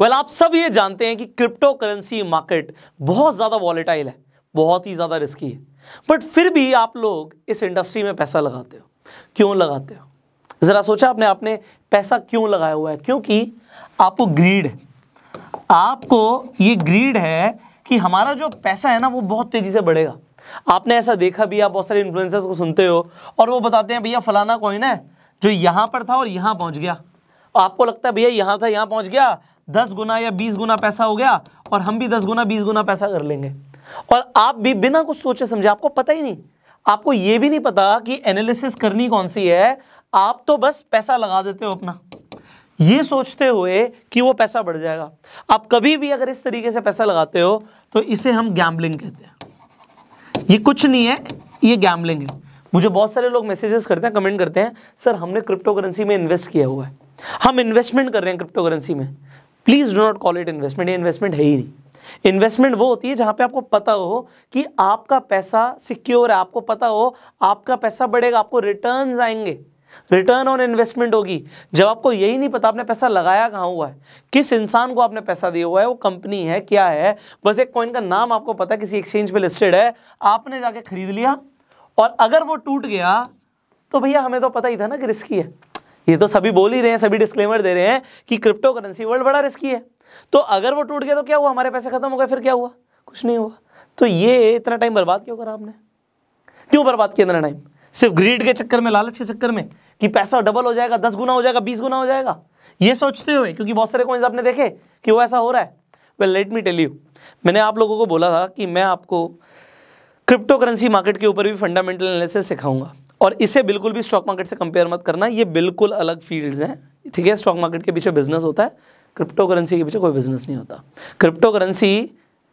Well well, आप सब ये जानते हैं कि क्रिप्टो करेंसी मार्केट बहुत ज़्यादा वॉलेटाइल है बहुत ही ज़्यादा रिस्की है बट फिर भी आप लोग इस इंडस्ट्री में पैसा लगाते हो क्यों लगाते हो ज़रा सोचा आपने आपने पैसा क्यों लगाया हुआ है क्योंकि आपको ग्रीड है आपको ये ग्रीड है कि हमारा जो पैसा है ना वो बहुत तेज़ी से बढ़ेगा आपने ऐसा देखा भी आप बहुत सारे इन्फ्लुएंसर्स को सुनते हो और वो बताते हैं भैया फलाना कॉइन है जो यहाँ पर था और यहाँ पहुँच गया आपको लगता है भैया यहाँ था यहाँ पहुँच गया दस गुना या बीस गुना पैसा हो गया और हम भी दस गुना बीस गुना पैसा कर लेंगे और आप भी बिना कुछ सोचे समझे आपको पता ही नहीं आपको यह भी नहीं पता कि एनालिसिस करनी कौन सी है आप तो बस पैसा लगा देते हो अपना ये सोचते हुए कि वो पैसा बढ़ जाएगा आप कभी भी अगर इस तरीके से पैसा लगाते हो तो इसे हम गैम्बलिंग कहते हैं ये कुछ नहीं है ये गैम्बलिंग है मुझे बहुत सारे लोग मैसेजेस करते हैं कमेंट करते हैं सर हमने क्रिप्टो करेंसी में इन्वेस्ट किया हुआ है हम इन्वेस्टमेंट कर रहे हैं क्रिप्टो करेंसी में please do not call it investment ये इन्वेस्टमेंट है ही नहीं इन्वेस्टमेंट वो होती है जहां पे आपको पता हो कि आपका पैसा सिक्योर है आपको पता हो आपका पैसा बढ़ेगा आपको रिटर्न आएंगे रिटर्न ऑन इन्वेस्टमेंट होगी जब आपको यही नहीं पता आपने पैसा लगाया कहाँ हुआ है किस इंसान को आपने पैसा दिया हुआ है वो कंपनी है क्या है बस एक कॉइन का नाम आपको पता है किसी एक्सचेंज पे लिस्टेड है आपने जाके खरीद लिया और अगर वो टूट गया तो भैया हमें तो पता ही था ना कि रिस्की है ये तो सभी बोल ही रहे हैं सभी डिस्क्लेमर दे रहे हैं कि क्रिप्टो करेंसी वर्ल्ड बड़ा रिस्की है तो अगर वो टूट गया तो क्या हुआ हमारे पैसे खत्म हो गए फिर क्या हुआ कुछ नहीं हुआ तो ये इतना टाइम बर्बाद क्यों करा आपने क्यों बर्बाद किया इतना टाइम सिर्फ ग्रीड के चक्कर में लालच के चक्कर में कि पैसा डबल हो जाएगा दस गुना हो जाएगा बीस गुना हो जाएगा ये सोचते हुए क्योंकि बहुत सारे कॉइन्स आपने देखे कि वो ऐसा हो रहा है well let me tell you मैंने आप लोगों को बोला था कि मैं आपको क्रिप्टो करेंसी मार्केट के ऊपर भी फंडामेंटल एनालिसिस सिखाऊंगा और इसे बिल्कुल भी स्टॉक मार्केट से कंपेयर मत करना ये बिल्कुल अलग फील्ड्स हैं ठीक है स्टॉक मार्केट के पीछे बिजनेस होता है क्रिप्टो करेंसी के पीछे कोई बिजनेस नहीं होता क्रिप्टो करेंसी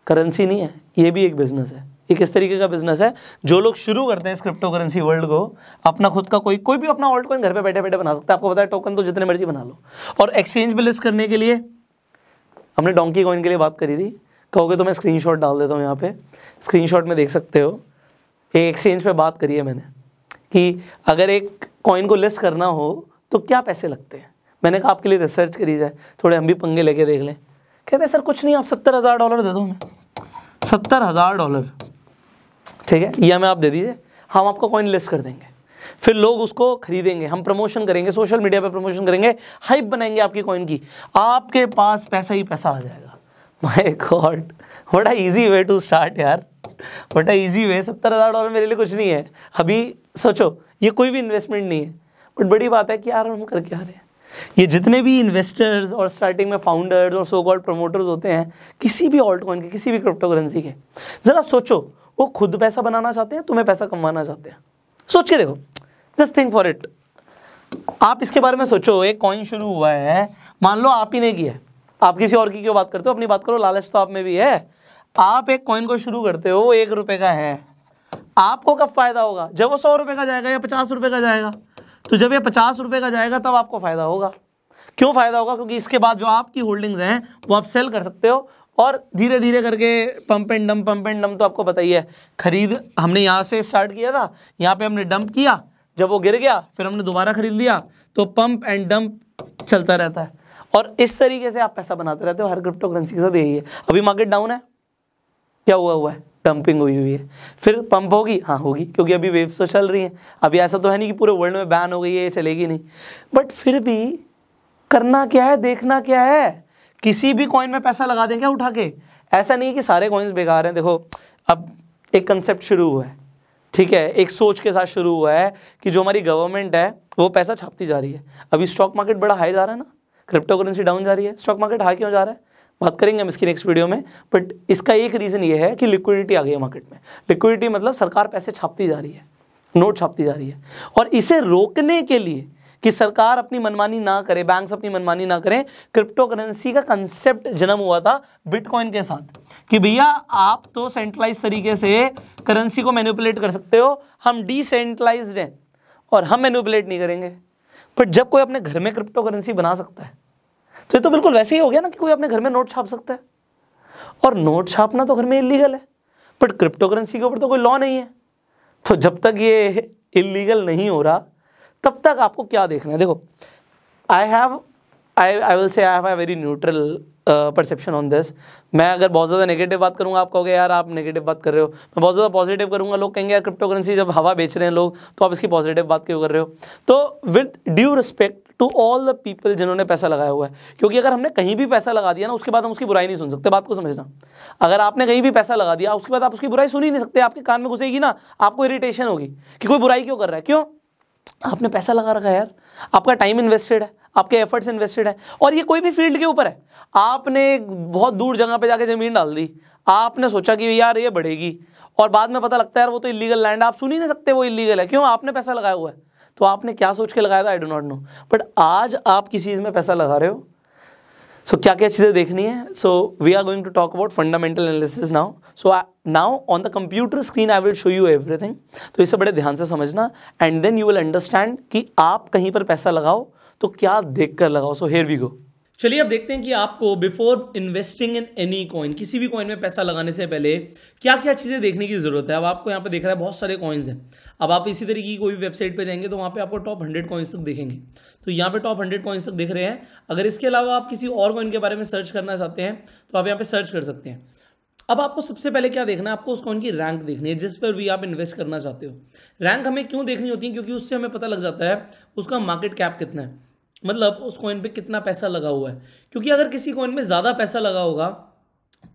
करेंसी नहीं है ये भी एक बिजनेस है ये किस तरीके का बिजनेस है जो लोग शुरू करते हैं इस क्रिप्टो करेंसी वर्ल्ड को अपना खुद का कोई कोई भी अपना ऑल्ट कोइन घर पे बैठे बैठे बना सकता है आपको पता है टोकन तो जितने मर्जी बना लो और एक्सचेंज भी लिस्ट करने के लिए हमने डोंकी कॉइन के लिए बात करी थी कहोगे तो मैं स्क्रीनशॉट डाल देता हूँ यहाँ पे स्क्रीनशॉट में देख सकते हो एक एक्सचेंज पे बात करी है मैंने कि अगर एक कॉइन को लिस्ट करना हो तो क्या पैसे लगते हैं मैंने कहा आपके लिए रिसर्च करी जाए थोड़े हम भी पंगे लेके देख लें कहते हैं सर कुछ नहीं आप सत्तर हज़ार डॉलर दे दो हमें सत्तर हज़ार डॉलर ठीक है ये हमें आप दे दीजिए हम आपका कॉइन लिस्ट कर देंगे फिर लोग उसको खरीदेंगे हम प्रमोशन करेंगे सोशल मीडिया पर प्रमोशन करेंगे हाइप बनाएंगे आपकी कॉइन की आपके पास पैसा ही पैसा आ जाएगा my god what a easy way to start यार बट इजी वे सत्तर हज़ार डॉलर मेरे लिए कुछ नहीं है अभी सोचो ये कोई भी इन्वेस्टमेंट नहीं है बट बड़ी बात है कि यार हम करके आ रहे हैं ये जितने भी इन्वेस्टर्स और स्टार्टिंग में फाउंडर्स और सो कॉल्ड प्रमोटर्स होते हैं किसी भी ऑल्ट के किसी भी क्रिप्टो करेंसी के ज़रा सोचो वो खुद पैसा बनाना चाहते हैं तुम्हें पैसा कमाना चाहते हैं सोच के देखो जस्ट थिंक फॉर इट आप इसके बारे में सोचो एक कॉइन शुरू हुआ है मान लो आप ही ने किया आप किसी और की क्यों बात करते हो अपनी बात करो लालच तो आप में भी है आप एक कॉइन को शुरू करते हो वो एक रुपए का है आपको कब फायदा होगा जब वो सौ रुपए का जाएगा या पचास रुपए का जाएगा तो जब ये पचास रुपये का जाएगा तब आपको फायदा होगा क्यों फायदा होगा क्योंकि इसके बाद जो आपकी होल्डिंग्स हैं वो आप सेल कर सकते हो और धीरे धीरे करके pump and dump pump and dump तो आपको पता ही है खरीद हमने यहाँ से स्टार्ट किया था यहाँ पे हमने डंप किया जब वो गिर गया फिर हमने दोबारा खरीद लिया तो पंप एंड डंप चलता रहता है और इस तरीके से आप पैसा बनाते रहते हो हर क्रिप्टो करेंसी के साथ यही है अभी मार्केट डाउन है क्या हुआ हुआ है डंपिंग हुई हुई है फिर पंप होगी हाँ होगी क्योंकि अभी वेव्स तो चल रही हैं अभी ऐसा तो है नहीं कि पूरे वर्ल्ड में बैन हो गई है चलेगी नहीं बट फिर भी करना क्या है देखना क्या है किसी भी कॉइन में पैसा लगा दें क्या उठा के ऐसा नहीं है कि सारे कॉइन्स बेकार हैं देखो अब एक कंसेप्ट शुरू हुआ है ठीक है एक सोच के साथ शुरू हुआ है कि जो हमारी गवर्नमेंट है वो पैसा छापती जा रही है अभी स्टॉक मार्केट बड़ा हाई जा रहा है ना क्रिप्टो करेंसी डाउन जा रही है स्टॉक मार्केट हाई क्यों जा रहा है बात करेंगे हम इसकी नेक्स्ट वीडियो में बट इसका एक रीज़न ये है कि लिक्विडिटी आ गई है मार्केट में लिक्विडिटी मतलब सरकार पैसे छापती जा रही है नोट छापती जा रही है और इसे रोकने के लिए कि सरकार अपनी मनमानी ना करे बैंक्स अपनी मनमानी ना करें क्रिप्टो करेंसी का कंसेप्ट जन्म हुआ था बिटकॉइन के साथ कि भैया आप तो सेंट्रलाइज तरीके से करेंसी को मैनिपुलेट कर सकते हो हम डिसेंट्रलाइज हैं और हम मैनिपुलेट नहीं करेंगे बट जब कोई अपने घर में क्रिप्टो करेंसी बना सकता है तो ये तो बिल्कुल वैसे ही हो गया ना कि कोई अपने घर में नोट छाप सकता है और नोट छापना तो घर में इलीगल है बट क्रिप्टो करेंसी के ऊपर तो कोई लॉ नहीं है तो जब तक ये इलीगल नहीं हो रहा तब तक आपको क्या देखना है देखो I have I I will say I have a very neutral perception on this मैं अगर बहुत ज़्यादा नेगेटिव बात करूँगा आप कहोगे यार आप नेगेटिव बात कर रहे हो मैं बहुत ज़्यादा पॉजिटिव करूँगा लोग कहेंगे यार क्रिप्टो करेंसी जब हवा बेच रहे हैं लोग तो आप इसकी पॉजिटिव बात क्यों कर रहे हो तो with due respect to all the people जिन्होंने पैसा लगाया हुआ है क्योंकि अगर हमने कहीं भी पैसा लगा दिया ना उसके बाद हम उसकी बुराई नहीं सुन सकते बात को समझना अगर आपने कहीं भी पैसा लगा दिया उसके बाद आप उसकी बुराई सुन ही नहीं सकते आपके कान में घुसेगी ना आपको इरिटेशन होगी कि कोई बुराई क्यों कर रहा है क्यों आपने पैसा लगा रखा है यार आपका टाइम इन्वेस्टेड है आपके एफर्ट्स इन्वेस्टेड है और ये कोई भी फील्ड के ऊपर है आपने बहुत दूर जगह पे जाके ज़मीन डाल दी आपने सोचा कि यार ये बढ़ेगी और बाद में पता लगता है यार वो तो इलीगल लैंड आप सुन ही नहीं सकते वो इलीगल है क्यों आपने पैसा लगाया हुआ है तो आपने क्या सोच के लगाया था I do not know but आज आप किसी चीज़ में पैसा लगा रहे हो सो so, क्या क्या चीज़ें देखनी है so we are going to talk about fundamental analysis now so now on the computer screen I will show you everything तो इसे बड़े ध्यान से समझना and then you will understand कि आप कहीं पर पैसा लगाओ तो क्या देख कर लगाओ सो हेयर वी गो चलिए अब देखते हैं कि आपको before investing in any coin किसी भी कॉइन में पैसा लगाने से पहले क्या क्या चीज़ें देखने की ज़रूरत है अब आपको यहाँ पे देख रहा है बहुत सारे कॉइन्स हैं अब आप इसी तरीके की कोई भी वेबसाइट पे जाएंगे तो वहाँ पे आपको टॉप हंड्रेड कॉइन्स तक देखेंगे तो यहाँ पे टॉप हंड्रेड कॉइन्स तक देख रहे हैं अगर इसके अलावा आप किसी और कॉइन के बारे में सर्च करना चाहते हैं तो आप यहाँ पर सर्च कर सकते हैं अब आपको सबसे पहले क्या देखना है आपको उस कॉइन की रैंक देखनी है जिस पर भी आप इन्वेस्ट करना चाहते हो रैंक हमें क्यों देखनी होती है क्योंकि उससे हमें पता लग जाता है उसका मार्केट कैप कितना है मतलब उस कॉइन पे कितना पैसा लगा हुआ है क्योंकि अगर किसी कॉइन में ज़्यादा पैसा लगा होगा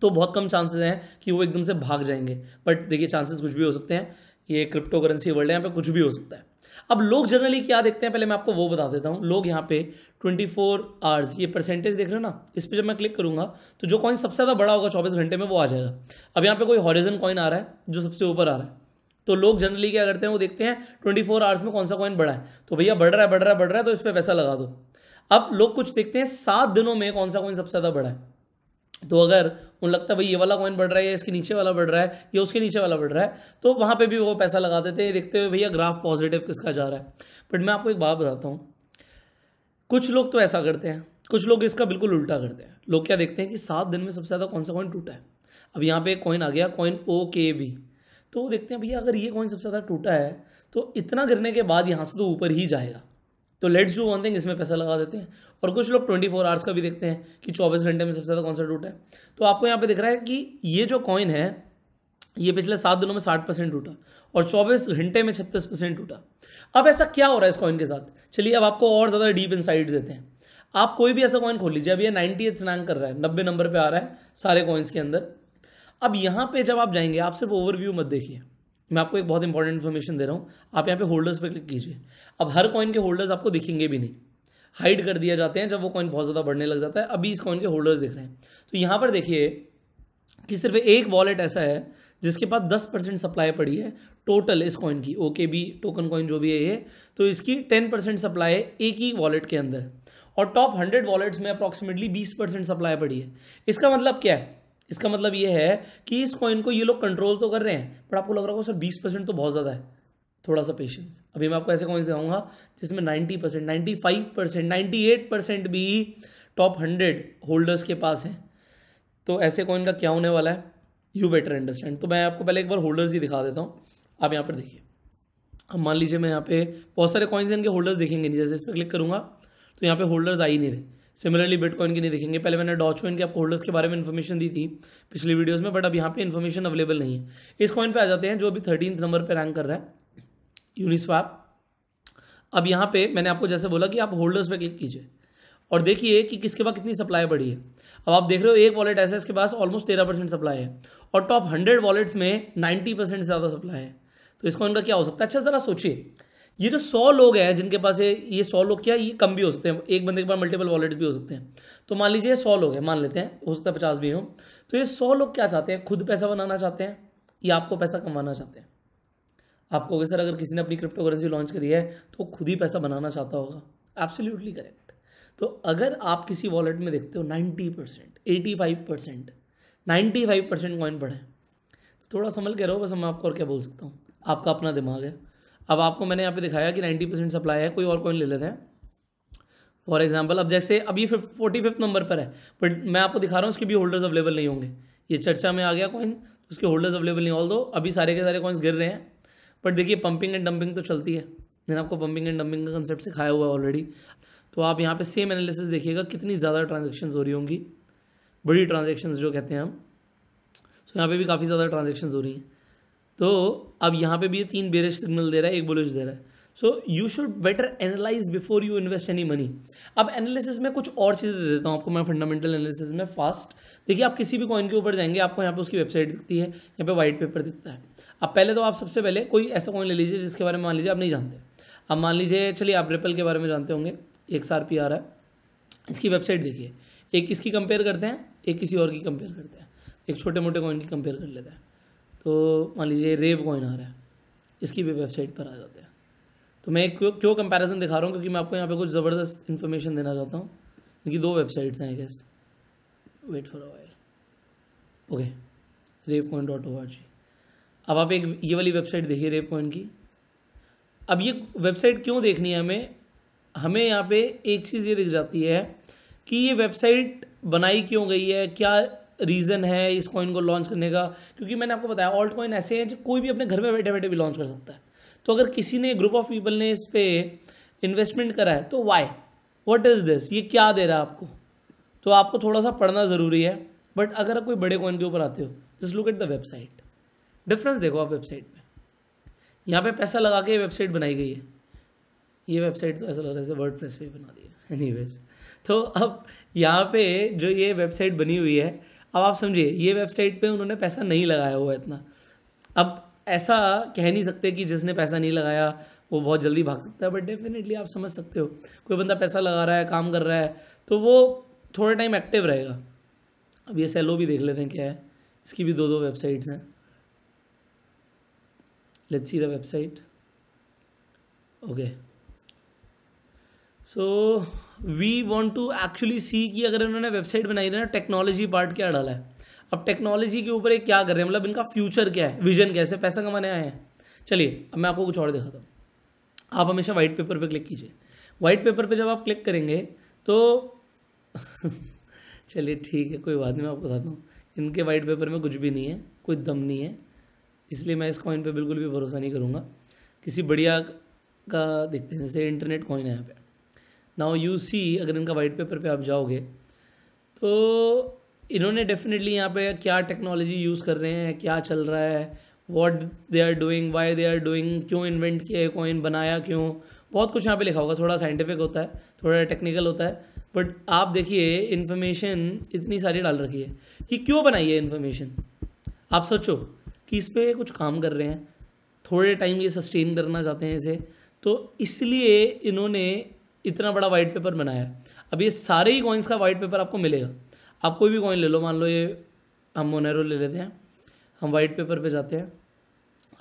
तो बहुत कम चांसेस हैं कि वो एकदम से भाग जाएंगे बट देखिए चांसेस कुछ भी हो सकते हैं ये क्रिप्टो करेंसी वर्ल्ड है यहाँ पे कुछ भी हो सकता है अब लोग जनरली क्या देखते हैं पहले मैं आपको वो बता देता हूँ लोग यहाँ पे 24 फोर आवर्स ये परसेंटेज देख रहे हो ना इस पर जब मैं क्लिक करूँगा तो जो कॉइन सबसे ज़्यादा बड़ा होगा चौबीस घंटे में वो आ जाएगा अब यहाँ पे कोई हॉरिजन कॉइन आ रहा है जो सबसे ऊपर आ रहा है तो लोग जनरली क्या करते हैं वो देखते हैं ट्वेंटी फोर आवर्स में कौन सा कॉइन बढ़ा है तो भैया बढ़ रहा है बढ़ रहा है बढ़ रहा है तो इस पर पैसा लगा दो अब लोग कुछ देखते हैं सात दिनों में कौन सा कॉइन सबसे ज़्यादा बढ़ा है तो अगर उन लगता है भाई ये वाला कॉइन बढ़ रहा है या इसके नीचे वाला बढ़ रहा है या उसके नीचे वाला बढ़ रहा है तो वहाँ पे भी वो पैसा लगा देते हैं देखते हुए भैया ग्राफ पॉजिटिव किसका जा रहा है बट मैं आपको एक बात बताता हूँ कुछ लोग तो ऐसा करते हैं कुछ लोग इसका बिल्कुल उल्टा करते हैं लोग क्या देखते हैं कि सात दिन में सबसे ज़्यादा कौन सा कॉइन टूटा है अब यहाँ पे एक कॉइन आ गया कॉइन ओ के बी तो देखते हैं भैया अगर ये कॉइन सबसे ज़्यादा टूटा है तो इतना गिरने के बाद यहाँ से तो ऊपर ही जाएगा तो लेट्स जो वन थिंग इसमें पैसा लगा देते हैं और कुछ लोग 24 फोर आवर्स का भी देखते हैं कि 24 घंटे में सबसे ज़्यादा कौन सा टूटा है तो आपको यहाँ पे दिख रहा है कि ये जो कॉइन है ये पिछले सात दिनों में साठ परसेंट टूटा और चौबीस घंटे में छत्तीस परसेंट टूटा अब ऐसा क्या हो रहा है इस कॉइन के साथ चलिए अब आपको और ज़्यादा डीप इनसाइड देते हैं आप कोई भी ऐसा कॉइन खोल लीजिए अब ये नाइन्टी रैंक कर रहा है नब्बे नंबर पर आ रहा है सारे कॉइन्स के अंदर अब यहाँ पे जब आप जाएंगे आप सिर्फ ओवरव्यू मत देखिए मैं आपको एक बहुत इंपॉर्टेंट इन्फॉर्मेशन दे रहा हूँ आप यहाँ पे होल्डर्स पे क्लिक कीजिए अब हर कॉइन के होल्डर्स आपको दिखेंगे भी नहीं हाइड कर दिया जाते हैं जब वो कॉइन बहुत ज़्यादा बढ़ने लग जाता है अभी इस कॉइन के होल्डर्स दिख रहे हैं तो यहाँ पर देखिए कि सिर्फ एक वॉलेट ऐसा है जिसके पास दस परसेंट सप्लाई पड़ी है टोटल इस कॉइन की ओके बी टोकन कॉइन जो भी है ये तो इसकी टेन परसेंट सप्लाई है एक ही वॉलेट के अंदर और टॉप हंड्रेड वॉलेट्स में अप्रॉक्सीमेटली बीस परसेंट सप्लाई पड़ी है इसका मतलब क्या है इसका मतलब ये है कि इस कॉइन को ये लोग कंट्रोल तो कर रहे हैं बट आपको लग रहा होगा सर बीस परसेंट तो बहुत ज़्यादा है थोड़ा सा पेशेंस अभी मैं आपको ऐसे कॉइन्स दिखाऊंगा जिसमें ninety percent ninety five percent ninety eight percent भी टॉप हंड्रेड होल्डर्स के पास हैं तो ऐसे कॉइन का क्या होने वाला है यू बेटर अंडरस्टैंड तो मैं आपको पहले एक बार होल्डर्स ही दिखा देता हूँ आप यहाँ पर देखिए अब मान लीजिए मैं यहाँ पे बहुत सारे कॉइन्स इनके होल्डर्स देखेंगे नहीं जैसे इस पर क्लिक करूँगा तो यहाँ पे होल्डर्स आ ही नहीं रहे सिमिलरली बिटकॉइन की नहीं देखेंगे पहले मैंने कॉइन के आपको होल्डर्स के बारे में इन्फॉर्मेशन दी थी पिछली वीडियोज़ में बट अब यहाँ पे इन्फॉर्मेशन अवेलेबल नहीं है इस कॉइन पे आ जाते हैं जो अभी थर्टीन नंबर पर रैंक कर रहा है यूनिस्वाप अब यहाँ पे मैंने आपको जैसे बोला कि आप होल्डर्स पर क्लिक कीजिए और देखिए कि किसके पास कितनी सप्लाई बढ़ी है अब आप देख रहे हो एक वॉलेट ऐसा इसके पास ऑलमोस्ट तेरह परसेंट सप्लाई है और टॉप हंड्रेड वॉलेट्स में नाइन्टी परसेंट ज़्यादा सप्लाई है तो कॉइन का क्या हो सकता है अच्छा ज़रा सोचिए ये जो सौ लोग हैं जिनके पास ये ये सौ लोग क्या ये कम भी हो सकते हैं एक बंदे के पास मल्टीपल वॉलेट्स भी हो सकते हैं तो मान लीजिए सौ लोग हैं मान लेते हैं हो सकता है पचास भी हो तो ये सौ लोग क्या चाहते हैं खुद पैसा बनाना चाहते हैं या आपको पैसा कमाना चाहते हैं आप कहोगे सर अगर किसी ने अपनी क्रिप्टो करेंसी लॉन्च करी है तो खुद ही पैसा बनाना चाहता होगा एब्सोल्यूटली करेक्ट तो अगर आप किसी वॉलेट में देखते हो ninety percent eighty five percent ninety five percent coin बढ़े तो थोड़ा संभल के रहो बस मैं आपको और क्या बोल सकता हूँ आपका अपना दिमाग है अब आपको मैंने यहाँ पे दिखाया कि 90 परसेंट सप्लाई है कोई और कॉइन ले लेते हैं फॉर एग्जाम्पल अब जैसे अब ये फोर्टी फिफ्थ नंबर पर है बट मैं आपको दिखा रहा हूँ उसके भी होल्डर्स अवेलेबल नहीं होंगे ये चर्चा में आ गया कॉइन उसके होल्डर्स अवेलेबल नहीं ऑल दो अभी सारे के सारे कॉइन्स गिर रहे हैं बट देखिए पंपिंग एंड डंपिंग तो चलती है मैंने आपको पंपिंग एंड डंपिंग का कंसेप्ट सिखाया हुआ है ऑलरेडी तो आप यहाँ पे सेम एनालिसिस देखिएगा कितनी ज़्यादा ट्रांजेक्शन हो रही होंगी बड़ी ट्रांजेक्शन जो कहते हैं हम तो यहाँ पे भी काफ़ी ज़्यादा ट्रांजेक्शन हो रही हैं तो अब यहाँ पे भी तीन बेरिश सिग्नल दे रहा है एक बुलिश दे रहा है so you should better analyse before you invest any money अब एनालिसिस में कुछ और चीज़ें दे देता हूँ आपको मैं फंडामेंटल एनालिसिस में फास्ट देखिए आप किसी भी कॉइन के ऊपर जाएंगे आपको यहाँ पे उसकी वेबसाइट दिखती है यहाँ पे वाइट पेपर दिखता है अब पहले तो आप सबसे पहले कोई ऐसा कॉइन ले लीजिए जिसके बारे में मान लीजिए आप नहीं जानते अब मान लीजिए चलिए आप रिपल के बारे में जानते होंगे एक सार पी आ रहा है इसकी वेबसाइट देखिए एक किसकी कंपेयर करते हैं एक किसी और की कंपेयर करते हैं एक छोटे मोटे कॉइन की कंपेयर कर लेते हैं तो मान लीजिए रेव कॉइन आ रहा है इसकी भी वेबसाइट पर आ जाते हैं तो मैं क्यों क्यों कंपैरिजन दिखा रहा हूँ क्योंकि मैं आपको यहाँ पे कुछ ज़बरदस्त इन्फॉर्मेशन देना चाहता हूँ क्योंकि दो वेबसाइट्स हैं gas guess wait for avail okay rev coin dot O R G अब आप एक ये वाली वेबसाइट देखिए रेव कॉइन की अब ये वेबसाइट क्यों देखनी है हमें हमें यहाँ पे एक चीज़ ये दिख जाती है कि ये वेबसाइट बनाई क्यों गई है क्या रीज़न है इस कॉइन को लॉन्च करने का क्योंकि मैंने आपको बताया ऑल्ट कॉइन ऐसे हैं जो कोई भी अपने घर में बैठे बैठे भी लॉन्च कर सकता है तो अगर किसी ने ग्रुप ऑफ पीपल ने इस पर इन्वेस्टमेंट करा है तो वाई वट इज़ दिस ये क्या दे रहा है आपको तो आपको थोड़ा सा पढ़ना ज़रूरी है बट अगर आप कोई बड़े कॉइन के ऊपर आते हो just look at the website difference देखो आप वेबसाइट में यहाँ पे पैसा लगा के वेबसाइट बनाई गई है ये वेबसाइट तो ऐसा लग रहा है वर्ड प्रेस पर बना दिया एनी तो अब यहाँ पे जो ये वेबसाइट बनी हुई है अब आप समझिए ये वेबसाइट पे उन्होंने पैसा नहीं लगाया हुआ इतना अब ऐसा कह नहीं सकते कि जिसने पैसा नहीं लगाया वो बहुत जल्दी भाग सकता है बट डेफिनेटली आप समझ सकते हो कोई बंदा पैसा लगा रहा है काम कर रहा है तो वो थोड़े टाइम एक्टिव रहेगा अब ये सेलो भी देख लेते हैं क्या है इसकी भी दो दो वेबसाइट्स हैं let's see the website okay so we want to actually see कि अगर इन्होंने वेबसाइट बनाई ना टेक्नोलॉजी पार्ट क्या डाला है अब टेक्नोलॉजी के ऊपर ये क्या कर रहे हैं मतलब इनका फ्यूचर क्या है विजन कैसे पैसा कमाने आए हैं चलिए अब मैं आपको कुछ और दिखाता हूँ आप हमेशा वाइट पेपर पे क्लिक कीजिए वाइट पेपर पे जब आप क्लिक करेंगे तो चलिए ठीक है कोई बात नहीं मैं आपको बताता हूँ इनके वाइट पेपर में कुछ भी नहीं है कोई दम नहीं है इसलिए मैं इस कॉइन पर बिल्कुल भी भरोसा नहीं करूँगा किसी बढ़िया का देखते हैं जैसे इंटरनेट कॉइन है यहाँ पर नाउ यू सी अगर इनका वाइट पेपर पे आप जाओगे तो इन्होंने डेफिनेटली यहाँ पे क्या टेक्नोलॉजी यूज़ कर रहे हैं क्या चल रहा है what they are doing why they are doing क्यों इन्वेंट है कॉइन बनाया क्यों बहुत कुछ यहाँ पे लिखा होगा थोड़ा साइंटिफिक होता है थोड़ा टेक्निकल होता है बट आप देखिए इन्फॉर्मेशन इतनी सारी डाल रखी है कि क्यों बनाई है इन्फॉर्मेशन आप सोचो कि इस पर कुछ काम कर रहे हैं थोड़े टाइम ये सस्टेन करना चाहते हैं इसे तो इसलिए इन्होंने इतना बड़ा वाइट पेपर बनाया है अब ये सारे ही कॉइन्स का वाइट पेपर आपको मिलेगा आप कोई भी कॉइन ले लो मान लो ये हम मोनेरो ले लेते हैं हम वाइट पेपर पे जाते हैं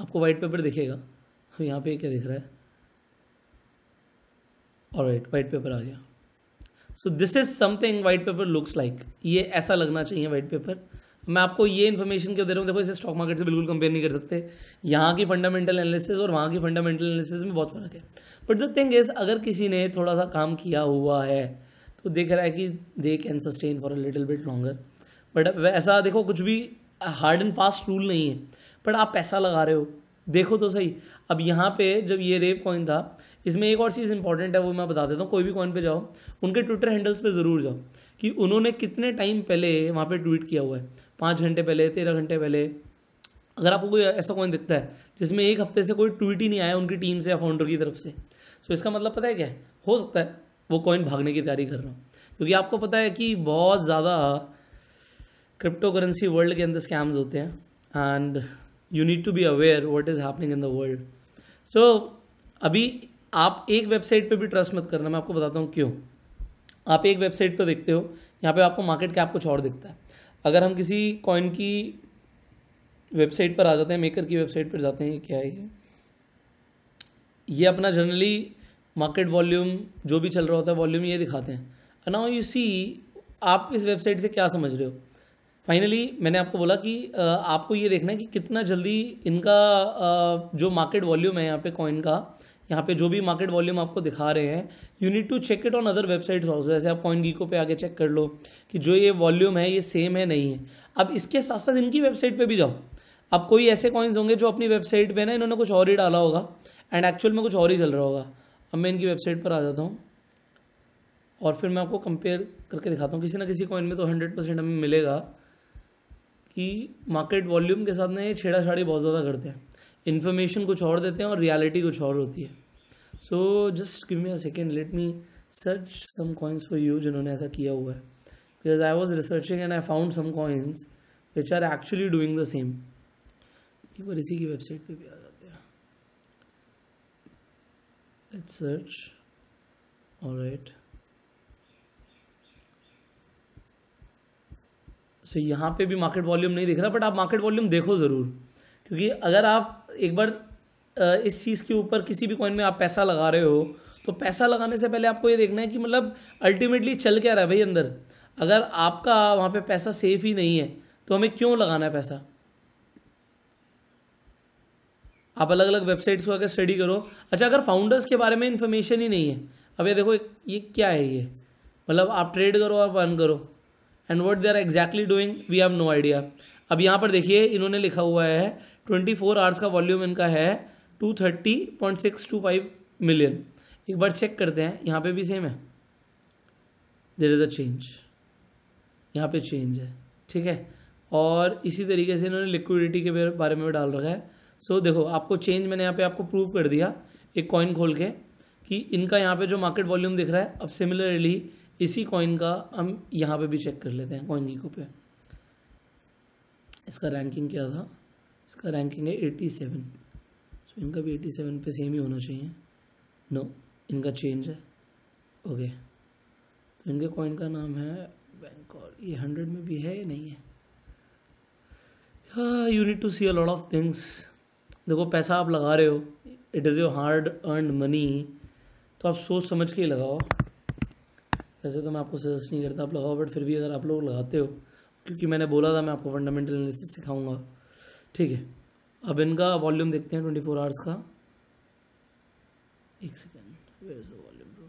आपको वाइट पेपर दिखेगा अब यहाँ पे क्या दिख रहा है और राइट वाइट पेपर आ गया so this is something white paper looks like ये ऐसा लगना चाहिए वाइट पेपर मैं आपको ये इन्फॉर्मेशन क्यों दे रहा हूँ देखो इसे स्टॉक मार्केट से बिल्कुल कंपेयर नहीं कर सकते यहाँ की फंडामेंटल एनालिसिस और वहाँ की फंडामेंटल एनालिसिस में बहुत फ़र्क है बट द थिंग इज अगर किसी ने थोड़ा सा काम किया हुआ है तो देख रहा है कि they can sustain for a little bit longer but ऐसा देखो कुछ भी हार्ड एंड फास्ट रूल नहीं है बट आप पैसा लगा रहे हो देखो तो सही अब यहाँ पे जब ये रेप कॉइन था इसमें एक और चीज़ इंपॉर्टेंट है वो मैं बता देता हूँ कोई भी कॉइन पे जाओ उनके ट्विटर हैंडल्स पे ज़रूर जाओ कि उन्होंने कितने टाइम पहले वहाँ पे ट्वीट किया हुआ है पाँच घंटे पहले तेरह घंटे पहले अगर आपको कोई ऐसा कॉइन दिखता है जिसमें एक हफ्ते से कोई ट्वीट ही नहीं आया उनकी टीम से या फाउंडर की तरफ से सो तो इसका मतलब पता है क्या हो सकता है वो कॉइन भागने की तैयारी कर रहा हूँ क्योंकि आपको पता है कि बहुत ज़्यादा क्रिप्टो करेंसी वर्ल्ड के अंदर स्कैम्स होते हैं and you need to be aware what is happening in the world so अभी आप एक वेबसाइट पे भी ट्रस्ट मत करना मैं आपको बताता हूँ क्यों आप एक वेबसाइट पर देखते हो यहाँ पे आपको मार्केट कैप कुछ और दिखता है अगर हम किसी कॉइन की वेबसाइट पर आ जाते हैं मेकर की वेबसाइट पर जाते हैं क्या है ये ये अपना जनरली मार्केट वॉल्यूम जो भी चल रहा होता है वॉल्यूम ये दिखाते हैं नाउ यू सी आप इस वेबसाइट से क्या समझ रहे हो फाइनली मैंने आपको बोला कि आपको ये देखना है कि कितना जल्दी इनका जो मार्केट वॉल्यूम है यहाँ पे कॉइन का यहाँ पे जो भी मार्केट वॉल्यूम आपको दिखा रहे हैं you need to check it on other websites also जैसे आप कॉइन गीको पे आगे चेक कर लो कि जो ये वॉल्यूम है ये सेम है नहीं है अब इसके साथ साथ इनकी वेबसाइट पर भी जाओ अब कोई ऐसे कॉइन्स होंगे जो अपनी वेबसाइट पर ना इन्होंने कुछ और ही डाला होगा एंड एक्चुअल में कुछ और ही चल रहा होगा अब मैं इनकी वेबसाइट पर आ जाता हूँ और फिर मैं आपको कंपेयर करके दिखाता हूँ किसी ना किसी कॉइन में तो हंड्रेड परसेंट हमें मिलेगा कि मार्केट वॉल्यूम के साथ ना ये छेड़ा छाड़ी बहुत ज़्यादा करते हैं इन्फॉर्मेशन कुछ और देते हैं और रियलिटी कुछ और होती है so just give me a second let me search some coins for you जिन्होंने ऐसा किया हुआ है because I was researching and I found some coins which are actually doing the same एक बार इसी की वेबसाइट पर भी आ जाते हैं लेट्स सर्च सो यहाँ पे भी मार्केट वॉल्यूम नहीं दिख रहा बट आप मार्केट वॉल्यूम देखो ज़रूर क्योंकि अगर आप एक बार इस चीज़ के ऊपर किसी भी कॉइन में आप पैसा लगा रहे हो तो पैसा लगाने से पहले आपको ये देखना है कि मतलब अल्टीमेटली चल क्या रहा है भाई अंदर अगर आपका वहाँ पे पैसा सेफ ही नहीं है तो हमें क्यों लगाना है पैसा आप अलग अलग वेबसाइट्स को अगर स्टडी करो अच्छा अगर फाउंडर्स के बारे में इन्फॉर्मेशन ही नहीं है अब ये देखो ये क्या है ये मतलब आप ट्रेड करो आप अर्न करो and what they are exactly doing we have no idea अब यहाँ पर देखिए इन्होंने लिखा हुआ है ट्वेंटी फोर आवर्स का वॉल्यूम इनका है two thirty point six two five million एक बार चेक करते हैं यहाँ पे भी सेम है देर इज़ अ चेंज यहाँ पे चेंज है ठीक है और इसी तरीके से इन्होंने लिक्विडिटी के बारे में भी डाल रखा है सो so, देखो आपको चेंज मैंने यहाँ पे आपको प्रूव कर दिया एक कॉइन खोल के कि इनका यहाँ पे जो मार्केट वॉल्यूम दिख रहा है अब सिमिलरली इसी कॉइन का हम यहाँ पे भी चेक कर लेते हैं कॉइन गीको पे इसका रैंकिंग क्या था इसका रैंकिंग है एटी सेवन सो इनका भी एटी सेवन पर सेम ही होना चाहिए नो no, इनका चेंज है ओके okay. तो इनके कॉइन का नाम है बैंक और ये हंड्रेड में भी है या नहीं है you need to see a lot of things देखो पैसा आप लगा रहे हो it is your hard earn money तो आप सोच समझ के ही लगाओ वैसे तो मैं आपको सजेस्ट नहीं करता आप लगाओ बट फिर भी अगर आप लोग लगाते हो क्योंकि मैंने बोला था मैं आपको फंडामेंटल एनालिसिस सिखाऊंगा ठीक है अब इनका वॉल्यूम देखते हैं ट्वेंटी फोर आवर्स का एक second volume bro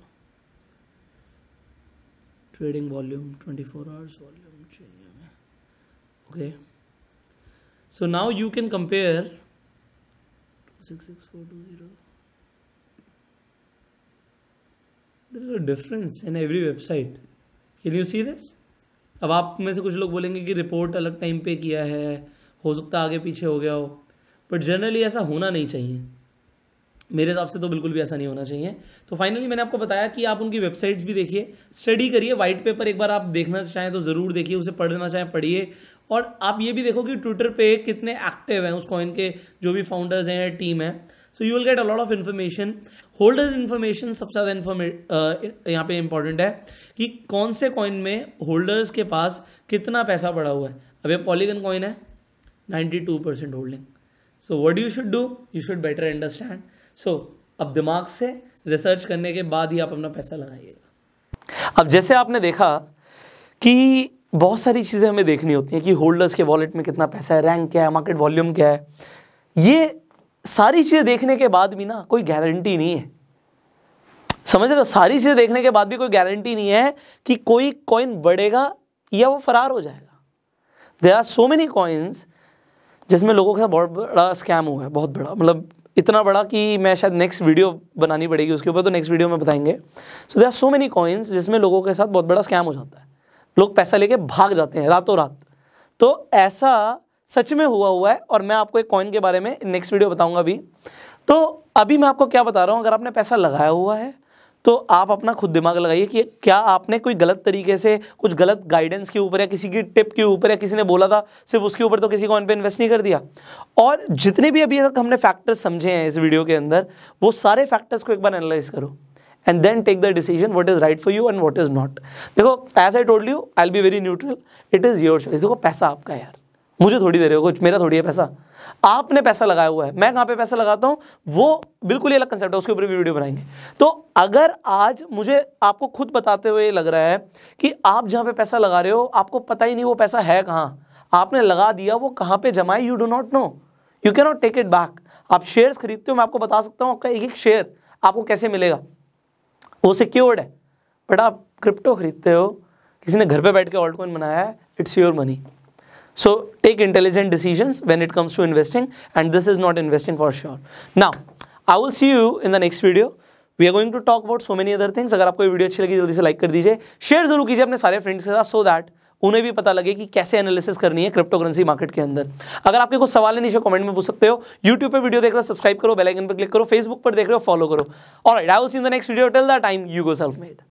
trading volume twenty four hours volume चाहिए हमें okay so now you can compare to six six four two zero there is a difference in every website can you see this अब आप में से कुछ लोग बोलेंगे कि रिपोर्ट अलग टाइम पे किया है हो सकता है आगे पीछे हो गया हो बट जनरली ऐसा होना नहीं चाहिए मेरे हिसाब से तो बिल्कुल भी ऐसा नहीं होना चाहिए तो फाइनली मैंने आपको बताया कि आप उनकी वेबसाइट्स भी देखिए स्टडी करिए वाइट पेपर एक बार आप देखना चाहें तो ज़रूर देखिए उसे पढ़ना चाहें पढ़िए और आप ये भी देखो कि ट्विटर पे कितने एक्टिव हैं उस कॉइन के जो भी फाउंडर्स हैं टीम है so you will get a lot of information holder information सबसे ज़्यादा इन्फॉर्मे यहाँ पे इंपॉर्टेंट है कि कौन से कॉइन में होल्डर्स के पास कितना पैसा पड़ा हुआ है अब ये पॉलीगन कॉइन है 92% holding so what you should do you should better understand so अब दिमाग से रिसर्च करने के बाद ही आप अपना पैसा लगाइएगा अब जैसे आपने देखा कि बहुत सारी चीज़ें हमें देखनी होती हैं कि होल्डर्स के वॉलेट में कितना पैसा है रैंक क्या है मार्केट वॉल्यूम क्या है ये सारी चीज़ें देखने के बाद भी ना कोई गारंटी नहीं है समझ रहे हो सारी चीज़ें देखने के बाद भी कोई गारंटी नहीं है कि कोई कॉइन बढ़ेगा या वो फरार हो जाएगा there are so many coins जिसमें लोगों के साथ बहुत बड़ा स्कैम हुआ है बहुत बड़ा मतलब इतना बड़ा कि मैं शायद नेक्स्ट वीडियो बनानी पड़ेगी उसके ऊपर तो नेक्स्ट वीडियो में बताएंगे so they are so many coins जिसमें लोगों के साथ बहुत बड़ा स्कैम हो जाता है लोग पैसा लेके भाग जाते हैं रातों रात तो ऐसा सच में हुआ हुआ है और मैं आपको एक कॉइन के बारे में नेक्स्ट वीडियो बताऊंगा अभी तो अभी मैं आपको क्या बता रहा हूँ अगर आपने पैसा लगाया हुआ है तो आप अपना खुद दिमाग लगाइए कि क्या आपने कोई गलत तरीके से कुछ गलत गाइडेंस के ऊपर या किसी की टिप के ऊपर या किसी ने बोला था सिर्फ उसके ऊपर तो किसी को पे इन्वेस्ट नहीं कर दिया और जितने भी अभी तक हमने फैक्टर्स समझे हैं इस वीडियो के अंदर वो सारे फैक्टर्स को एक बार एनालाइज करो and then take the decision what is right for you and what is not देखो as I told you I'll be very neutral it is your choice देखो पैसा आपका यार मुझे थोड़ी दे रहे हो कुछ मेरा थोड़ी है पैसा आपने पैसा लगाया हुआ है मैं कहाँ पे पैसा लगाता हूँ वो बिल्कुल ही अलग कंसेप्ट है उसके ऊपर भी वीडियो बनाएंगे तो अगर आज मुझे आपको खुद बताते हुए लग रहा है कि आप जहाँ पे पैसा लगा रहे हो आपको पता ही नहीं वो पैसा है कहाँ आपने लगा दिया वो कहाँ पर जमा you do not know you cannot take it back आप शेयर्स खरीदते हो मैं आपको बता सकता हूँ आपका एक एक शेयर आपको कैसे मिलेगा वो सिक्योर्ड है बट आप क्रिप्टो खरीदते हो किसी ने घर पे बैठ के ऑल्ट कॉइन बनाया है it's your money So take intelligent decisions when it comes to investing and this is not investing for sure. Now, I will see you in the next video. we are going to talk about so many other things agar aapko ye video achhi lagi jaldi se like kar dijiye share zarur kijiye apne sare friends ke sath so that उन्हें भी पता लगे कि कैसे analysis करनी है cryptocurrency market के अंदर अगर आपके कोई सवाल है नीचे कमेंट में पूछ सकते हो यूट्यूब पे वीडियो देख रहे हो सब्सक्राइब करो बेल आइकन पर क्लिक करो फेसबुक पर देख रहे हो फॉलो करो और I will see in the next video till the time you go self made